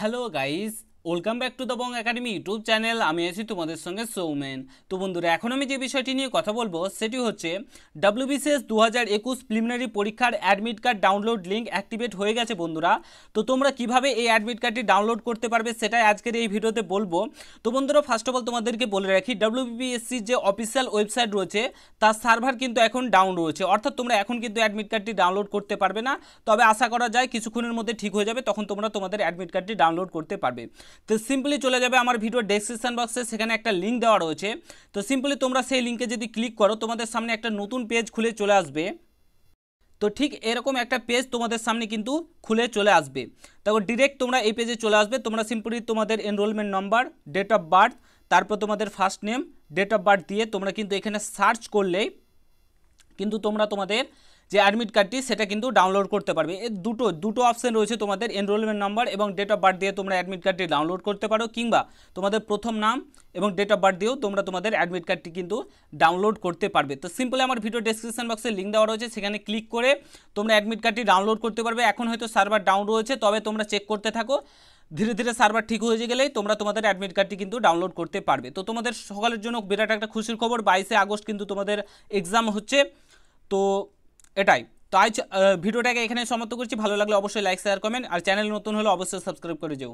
hello guys welcome back to the Bong Academy YouTube channel আমি আছি তোমাদের সঙ্গে সৌমেন তো বন্ধুরা এখন আমি যে বিষয়টি নিয়ে কথা বলবো সেটি হচ্ছে ডাব্লিউবিসিএস দু হাজার একুশ প্রিলিমিনারি পরীক্ষার admit card download link activate হয়ে গেছে বন্ধুরা তো তোমরা কিভাবে এই অ্যাডমিট কার্ডটি ডাউনলোড করতে পারবে সেটাই আজকের এই ভিডিওতে বলবো তো বন্ধুরা ফার্স্ট অফ অল তোমাদেরকে বলে রাখি ডাব্লিউবিএসসির যে অফিসিয়াল ওয়েবসাইট রয়েছে তার সার্ভার কিন্তু এখন ডাউন রয়েছে অর্থাৎ তোমরা এখন কিন্তু অ্যাডমিট কার্ডটি ডাউনলোড করতে পারবে না তবে আশা করা যায় কিছুক্ষণের মধ্যে ঠিক হয়ে যাবে তখন তোমরা তোমাদের অ্যাডমিট কার্ডটি ডাউনলোড করতে পারবে তো সিম্পলি চলে যাবে আমার ভিডিও ডেসক্রিপশান বক্সে সেখানে একটা লিঙ্ক দেওয়া রয়েছে তো সিম্পলি তোমরা সেই লিঙ্কে যদি ক্লিক করো তোমাদের সামনে একটা নতুন পেজ খুলে চলে আসবে তো ঠিক এরকম একটা পেজ তোমাদের সামনে কিন্তু খুলে চলে আসবে তারপর ডিরেক্ট তোমরা এই পেজে চলে আসবে তোমরা সিম্পলি তোমাদের enrolment number date of birth তারপর তোমাদের first name date of birth দিয়ে তোমরা কিন্তু এখানে সার্চ করলেই কিন্তু তোমরা তোমাদের যে অ্যাডমিট কার্ডটি সেটা কিন্তু ডাউনলোড করতে পারবে এর দুটো দুটো অপশান রয়েছে তোমাদের এনরোলমেন্ট নাম্বার এবং ডেট অফ বার্থ দিয়ে তোমরা অ্যাডমিট কার্ডটি ডাউনলোড করতে পারো কিংবা তোমাদের প্রথম নাম এবং ডেট অফ বার্থ দিয়েও তোমরা তোমাদের অ্যাডমিট কার্ডটি কিন্তু ডাউনলোড করতে পারবে তো সিম্পলি আমার ভিডিও ডিসক্রিপশান বক্সে লিঙ্ক দেওয়া রয়েছে সেখানে ক্লিক করে তোমরা অ্যাডমিট কার্ডটি ডাউনলোড করতে পারবে এখন হয়তো সার্ভার ডাউন রয়েছে তবে তোমরা চেক করতে থাকো ধীরে ধীরে সার্ভার ঠিক হয়ে গেলে তোমরা তোমাদের অ্যাডমিট কার্ডটি কিন্তু ডাউনলোড করতে পারবে তো তোমাদের সকালের জন্য বিরাট একটা খুশির খবর বাইশে আগস্ট কিন্তু তোমাদের এক্সাম হচ্ছে তো এটাই তো আজ ভিডিওটাকে এখানে সমাপ্ত করছি ভালো লাগলে অবশ্যই লাইক শেয়ার কমেন্ট আর চ্যানেল নতুন হলে অবশ্যই সাবস্ক্রাইব করে যেও